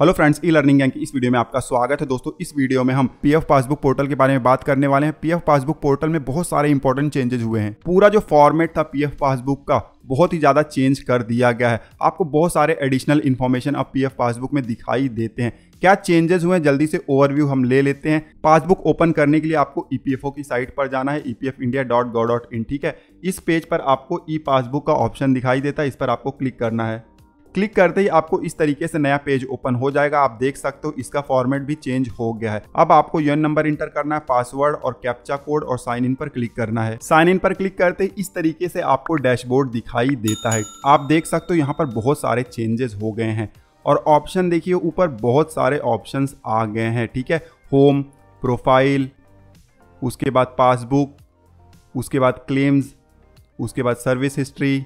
hello friends e learning gang की इस video में आपका स्वागत है दोस्तों इस वीडियो में हम पीएफ पासबुक पोर्टल के बारे में बात करने वाले हैं पीएफ पासबुक पोर्टल में बहुत सारे इंपॉर्टेंट चेंजेस हुए हैं पूरा जो फॉर्मेट था पीएफ पासबुक का बहुत ही ज़्यादा चेंज कर दिया गया है आपको बहुत सारे एडिशनल इन्फॉर्मेशन अब पी पासबुक में दिखाई देते हैं क्या चेंजेस हुए हैं जल्दी से ओवरव्यू हम ले लेते हैं पासबुक ओपन करने के लिए आपको ई e की साइट पर जाना है epfindia.go.in ठीक है इस पेज पर आपको ई e पासबुक का ऑप्शन दिखाई देता है इस पर आपको क्लिक करना है क्लिक करते ही आपको इस तरीके से नया पेज ओपन हो जाएगा आप देख सकते हो इसका फॉर्मेट भी चेंज हो गया है अब आपको यून नंबर इंटर करना है पासवर्ड और कैप्चा कोड और साइन इन पर क्लिक करना है साइन इन पर क्लिक करते ही इस तरीके से आपको डैशबोर्ड दिखाई देता है आप देख सकते हो यहाँ पर बहुत सारे चेंजेस हो गए हैं और ऑप्शन देखिए ऊपर बहुत सारे ऑप्शन आ गए हैं ठीक है होम प्रोफाइल उसके बाद पासबुक उसके बाद क्लेम्स उसके बाद सर्विस हिस्ट्री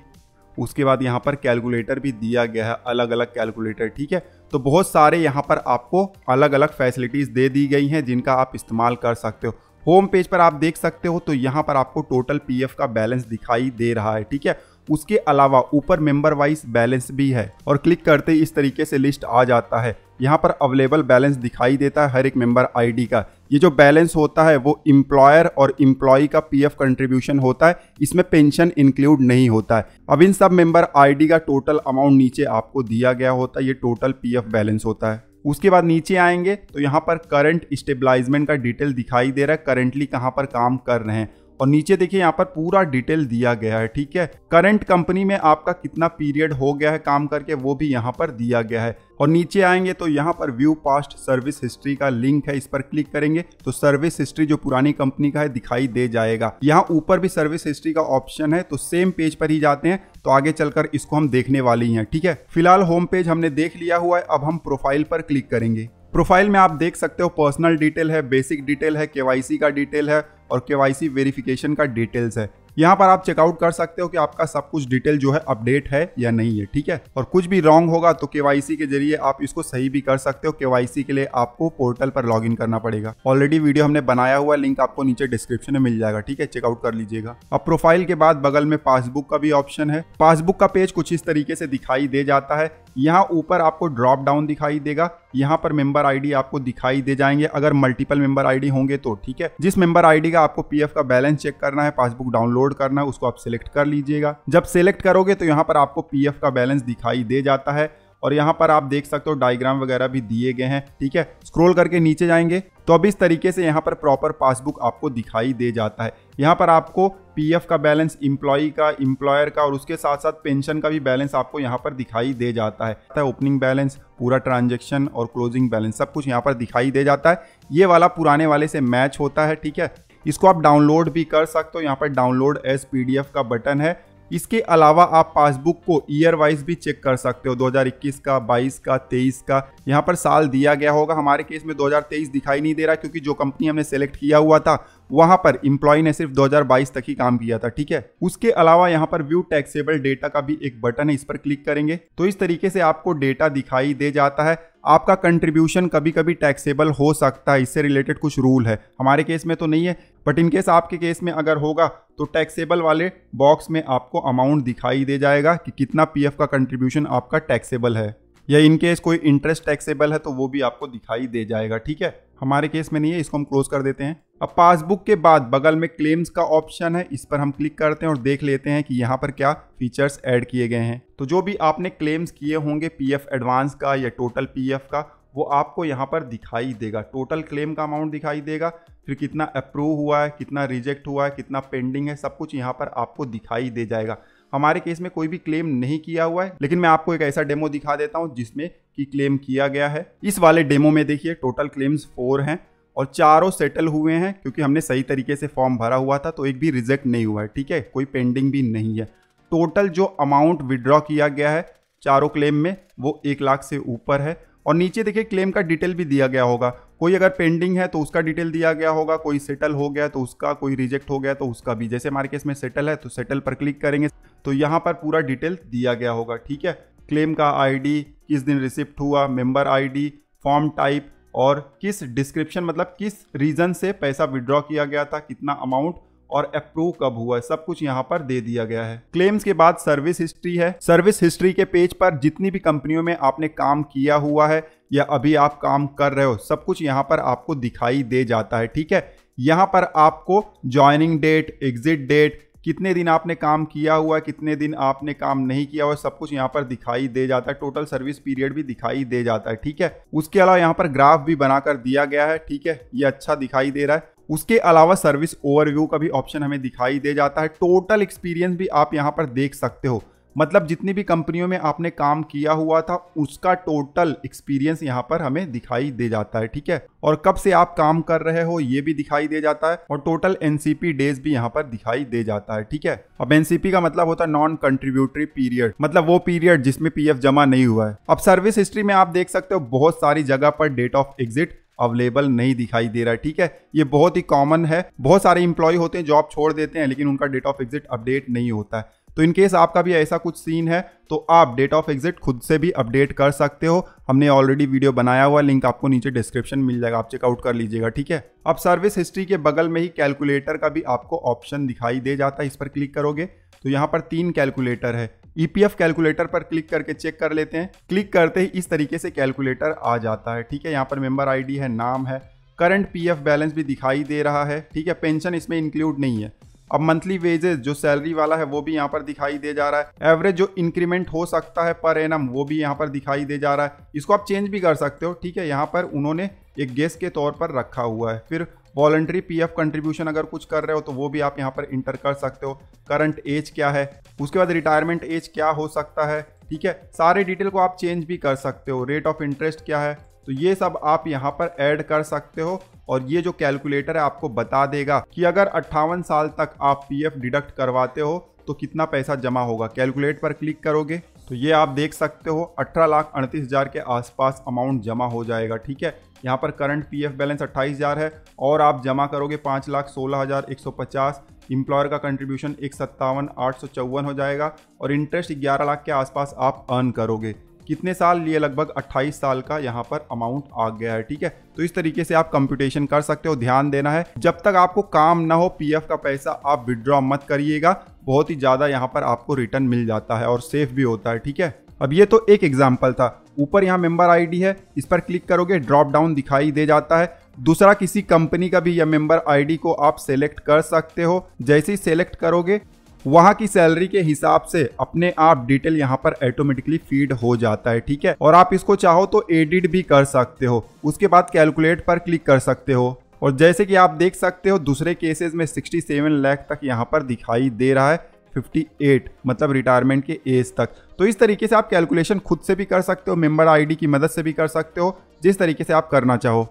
उसके बाद यहाँ पर कैलकुलेटर भी दिया गया है अलग अलग कैलकुलेटर ठीक है तो बहुत सारे यहाँ पर आपको अलग अलग फैसिलिटीज़ दे दी गई हैं जिनका आप इस्तेमाल कर सकते हो होम पेज पर आप देख सकते हो तो यहाँ पर आपको टोटल पी का बैलेंस दिखाई दे रहा है ठीक है उसके अलावा ऊपर मेंबर वाइज बैलेंस भी है और क्लिक करते ही इस तरीके से लिस्ट आ जाता है यहाँ पर अवेलेबल बैलेंस दिखाई देता है हर एक मेंबर आईडी का ये जो बैलेंस होता है वो इम्प्लॉयर और एम्प्लॉय का पीएफ कंट्रीब्यूशन होता है इसमें पेंशन इंक्लूड नहीं होता है अब इन सब मेंबर आईडी का टोटल अमाउंट नीचे आपको दिया गया होता है ये टोटल पीएफ बैलेंस होता है उसके बाद नीचे आएंगे तो यहाँ पर करंट स्टेबलाइजमेंट का डिटेल दिखाई दे रहा है करंटली कहाँ पर काम कर रहे हैं और नीचे देखिए यहाँ पर पूरा डिटेल दिया गया है ठीक है करंट कंपनी में आपका कितना पीरियड हो गया है काम करके वो भी यहाँ पर दिया गया है और नीचे आएंगे तो यहाँ पर व्यू पास्ट सर्विस हिस्ट्री का लिंक है इस पर क्लिक करेंगे तो सर्विस हिस्ट्री जो पुरानी कंपनी का है दिखाई दे जाएगा यहाँ ऊपर भी सर्विस हिस्ट्री का ऑप्शन है तो सेम पेज पर ही जाते हैं तो आगे चलकर इसको हम देखने वाले हैं ठीक है फिलहाल होम पेज हमने देख लिया हुआ है अब हम प्रोफाइल पर क्लिक करेंगे प्रोफाइल में आप देख सकते हो पर्सनल डिटेल है बेसिक डिटेल है के का डिटेल है और के वेरिफिकेशन का डिटेल्स है यहाँ पर आप चेकआउट कर सकते हो कि आपका सब कुछ डिटेल जो है अपडेट है या नहीं है ठीक है और कुछ भी रॉन्ग होगा तो केवाईसी के जरिए आप इसको सही भी कर सकते हो केवाईसी के लिए आपको पोर्टल पर लॉगिन करना पड़ेगा ऑलरेडी वीडियो हमने बनाया हुआ लिंक आपको नीचे डिस्क्रिप्शन में मिल जाएगा ठीक है चेकआउट कर लीजिएगा अब प्रोफाइल के बाद बगल में पासबुक का भी ऑप्शन है पासबुक का पेज कुछ इस तरीके से दिखाई दे जाता है यहाँ ऊपर आपको ड्रॉप डाउन दिखाई देगा यहाँ पर मेंबर आईडी आपको दिखाई दे जाएंगे अगर मल्टीपल मेंबर आईडी होंगे तो ठीक है जिस मेंबर आईडी का आपको पीएफ का बैलेंस चेक करना है पासबुक डाउनलोड करना है उसको आप सिलेक्ट कर लीजिएगा जब सिलेक्ट करोगे तो यहाँ पर आपको पी का बैलेंस दिखाई दे जाता है और यहाँ पर आप देख सकते हो डायग्राम वगैरह भी दिए गए हैं ठीक है स्क्रोल करके नीचे जाएंगे तो अब इस तरीके से यहाँ पर प्रॉपर पासबुक आपको दिखाई दे जाता है यहाँ पर आपको पीएफ का बैलेंस इंप्लॉई का इम्प्लॉयर का और उसके साथ साथ पेंशन का भी बैलेंस आपको यहाँ पर दिखाई दे जाता है ओपनिंग बैलेंस पूरा ट्रांजेक्शन और क्लोजिंग बैलेंस सब कुछ यहाँ पर दिखाई दे जाता है ये वाला पुराने वाले से मैच होता है ठीक है इसको आप डाउनलोड भी कर सकते हो यहाँ पर डाउनलोड एस पी का बटन है इसके अलावा आप पासबुक को ईयर वाइज भी चेक कर सकते हो 2021 का 22 का 23 का यहाँ पर साल दिया गया होगा हमारे केस में 2023 दिखाई नहीं दे रहा क्योंकि जो कंपनी हमने सेलेक्ट किया हुआ था वहां पर इम्प्लॉय ने सिर्फ 2022 तक ही काम किया था ठीक है उसके अलावा यहाँ पर व्यू टैक्सेबल डेटा का भी एक बटन है इस पर क्लिक करेंगे तो इस तरीके से आपको डेटा दिखाई दे जाता है आपका कंट्रीब्यूशन कभी कभी टैक्सेबल हो सकता है इससे रिलेटेड कुछ रूल है हमारे केस में तो नहीं है बट इनकेस आपके केस में अगर होगा तो टैक्सेबल वाले बॉक्स में आपको अमाउंट दिखाई दे जाएगा कि कितना पी का कंट्रीब्यूशन आपका टैक्सेबल है या इनकेस कोई इंटरेस्ट टैक्सेबल है तो वो भी आपको दिखाई दे जाएगा ठीक है हमारे केस में नहीं है इसको हम क्लोज कर देते हैं अब पासबुक के बाद बगल में क्लेम्स का ऑप्शन है इस पर हम क्लिक करते हैं और देख लेते हैं कि यहाँ पर क्या फीचर्स ऐड किए गए हैं तो जो भी आपने क्लेम्स किए होंगे पीएफ एडवांस का या टोटल पीएफ का वो आपको यहाँ पर दिखाई देगा टोटल क्लेम का अमाउंट दिखाई देगा फिर कितना अप्रूव हुआ है कितना रिजेक्ट हुआ है कितना पेंडिंग है सब कुछ यहाँ पर आपको दिखाई दे जाएगा हमारे केस में कोई भी क्लेम नहीं किया हुआ है लेकिन मैं आपको एक ऐसा डेमो दिखा देता हूँ जिसमें कि क्लेम किया गया है इस वाले डेमो में देखिए टोटल क्लेम्स फोर हैं और चारों सेटल हुए हैं क्योंकि हमने सही तरीके से फॉर्म भरा हुआ था तो एक भी रिजेक्ट नहीं हुआ है ठीक है कोई पेंडिंग भी नहीं है टोटल जो अमाउंट विड्रॉ किया गया है चारों क्लेम में वो एक लाख से ऊपर है और नीचे देखिए क्लेम का डिटेल भी दिया गया होगा कोई अगर पेंडिंग है तो उसका डिटेल दिया गया होगा कोई सेटल हो गया तो उसका कोई रिजेक्ट हो गया तो उसका भी जैसे हमारे केस में सेटल है तो सेटल पर क्लिक करेंगे तो यहाँ पर पूरा डिटेल दिया गया होगा ठीक है क्लेम का आईडी किस दिन रिसिप्ट हुआ मेंबर आईडी फॉर्म टाइप और किस डिस्क्रिप्शन मतलब किस रीज़न से पैसा विड्रॉ किया गया था कितना अमाउंट और अप्रूव कब हुआ है सब कुछ यहाँ पर दे दिया गया है क्लेम्स के बाद सर्विस हिस्ट्री है सर्विस हिस्ट्री के पेज पर जितनी भी कंपनियों में आपने काम किया हुआ है या अभी आप काम कर रहे हो सब कुछ यहाँ पर आपको दिखाई दे जाता है ठीक है यहाँ पर आपको ज्वाइनिंग डेट एग्जिट डेट कितने दिन आपने काम किया हुआ कितने दिन आपने काम नहीं किया हुआ सब कुछ यहाँ पर दिखाई दे जाता है टोटल सर्विस पीरियड भी दिखाई दे जाता है ठीक है उसके अलावा यहाँ पर ग्राफ भी बनाकर दिया गया है ठीक है ये अच्छा दिखाई दे रहा है उसके अलावा सर्विस ओवरव्यू का भी ऑप्शन हमें दिखाई दे जाता है टोटल एक्सपीरियंस भी आप यहाँ पर देख सकते हो मतलब जितनी भी कंपनियों में आपने काम किया हुआ था उसका टोटल एक्सपीरियंस यहाँ पर हमें दिखाई दे जाता है ठीक है और कब से आप काम कर रहे हो ये भी दिखाई दे जाता है और टोटल एनसीपी डेज भी यहाँ पर दिखाई दे जाता है ठीक है अब एनसीपी का मतलब होता है नॉन कंट्रीब्यूटरी पीरियड मतलब वो पीरियड जिसमें पी जमा नहीं हुआ है अब सर्विस हिस्ट्री में आप देख सकते हो बहुत सारी जगह पर डेट ऑफ एग्जिट अवेलेबल नहीं दिखाई दे रहा है ठीक है ये बहुत ही कॉमन है बहुत सारे इंप्लॉय होते हैं जॉब छोड़ देते हैं लेकिन उनका डेट ऑफ एग्जिट अपडेट नहीं होता है तो इन केस आपका भी ऐसा कुछ सीन है तो आप डेट ऑफ एग्जिट खुद से भी अपडेट कर सकते हो हमने ऑलरेडी वीडियो बनाया हुआ लिंक आपको नीचे डिस्क्रिप्शन मिल जाएगा आप चेकआउट कर लीजिएगा ठीक है अब सर्विस हिस्ट्री के बगल में ही कैलकुलेटर का भी आपको ऑप्शन दिखाई दे जाता है इस पर क्लिक करोगे तो यहाँ पर तीन कैलकुलेटर है ईपीएफ e कैलकुलेटर पर क्लिक करके चेक कर लेते हैं क्लिक करते ही इस तरीके से कैलकुलेटर आ जाता है ठीक है यहाँ पर मेंबर आईडी है नाम है करंट पीएफ बैलेंस भी दिखाई दे रहा है ठीक है पेंशन इसमें इंक्लूड नहीं है अब मंथली वेजेस जो सैलरी वाला है वो भी यहाँ पर दिखाई दे जा रहा है एवरेज जो इंक्रीमेंट हो सकता है पर एनम वो भी यहाँ पर दिखाई दे जा रहा है इसको आप चेंज भी कर सकते हो ठीक है यहाँ पर उन्होंने एक गेस्ट के तौर पर रखा हुआ है फिर पी पीएफ कंट्रीब्यूशन अगर कुछ कर रहे हो तो वो भी आप यहाँ पर इंटर कर सकते हो करंट एज क्या है उसके बाद रिटायरमेंट एज क्या हो सकता है ठीक है सारे डिटेल को आप चेंज भी कर सकते हो रेट ऑफ इंटरेस्ट क्या है तो ये सब आप यहाँ पर ऐड कर सकते हो और ये जो कैलकुलेटर है आपको बता देगा कि अगर अट्ठावन साल तक आप पीएफ डिडक्ट करवाते हो तो कितना पैसा जमा होगा कैलकुलेट पर क्लिक करोगे तो ये आप देख सकते हो अठारह लाख अड़तीस हज़ार के आसपास अमाउंट जमा हो जाएगा ठीक है यहाँ पर करंट पीएफ बैलेंस अट्ठाईस हज़ार है और आप जमा करोगे पाँच लाख सोलह हज़ार एक सौ पचास इम्प्लॉयर का कंट्रीब्यूशन एक सत्तावन आठ सौ चौवन हो जाएगा और इंटरेस्ट ग्यारह लाख के आसपास आप अर्न करोगे कितने साल लिए लगभग 28 साल का यहाँ पर अमाउंट आ गया है ठीक है तो इस तरीके से आप कंप्यूटेशन कर सकते हो ध्यान देना है जब तक आपको काम ना हो पीएफ का पैसा आप विड्रॉ मत करिएगा बहुत ही ज़्यादा यहाँ पर आपको रिटर्न मिल जाता है और सेफ भी होता है ठीक है अब ये तो एक एग्जाम्पल था ऊपर यहाँ मेंबर आईडी है इस पर क्लिक करोगे ड्रॉप डाउन दिखाई दे जाता है दूसरा किसी कंपनी का भी यह मेंबर आईडी को आप सेलेक्ट कर सकते हो जैसे ही सेलेक्ट करोगे वहाँ की सैलरी के हिसाब से अपने आप डिटेल यहाँ पर ऑटोमेटिकली फीड हो जाता है ठीक है और आप इसको चाहो तो एडिट भी कर सकते हो उसके बाद कैलकुलेट पर क्लिक कर सकते हो और जैसे कि आप देख सकते हो दूसरे केसेस में 67 लैख तक यहाँ पर दिखाई दे रहा है 58 मतलब रिटायरमेंट के एज तक तो इस तरीके से आप कैलकुलेशन खुद से भी कर सकते हो मेम्बर आई की मदद से भी कर सकते हो जिस तरीके से आप करना चाहो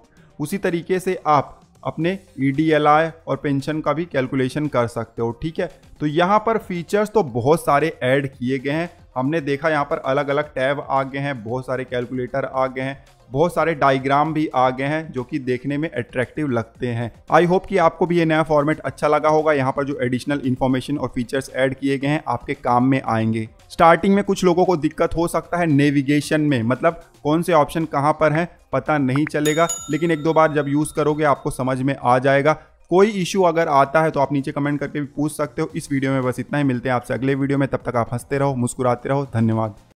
उसी तरीके से आप अपने ई e और पेंशन का भी कैलकुलेशन कर सकते हो ठीक है तो यहाँ पर फीचर्स तो बहुत सारे ऐड किए गए हैं हमने देखा यहाँ पर अलग अलग टैब आ गए हैं बहुत सारे कैलकुलेटर आ गए हैं बहुत सारे डायग्राम भी आ गए हैं जो कि देखने में अट्रैक्टिव लगते हैं आई होप कि आपको भी ये नया फॉर्मेट अच्छा लगा होगा यहाँ पर जो एडिशनल इन्फॉर्मेशन और फीचर्स ऐड किए गए हैं आपके काम में आएंगे स्टार्टिंग में कुछ लोगों को दिक्कत हो सकता है नेविगेशन में मतलब कौन से ऑप्शन कहाँ पर हैं पता नहीं चलेगा लेकिन एक दो बार जब यूज़ करोगे आपको समझ में आ जाएगा कोई इशू अगर आता है तो आप नीचे कमेंट करके भी पूछ सकते हो इस वीडियो में बस इतना ही मिलते हैं आपसे अगले वीडियो में तब तक आप हंसते रहो मुस्कुराते रहो धन्यवाद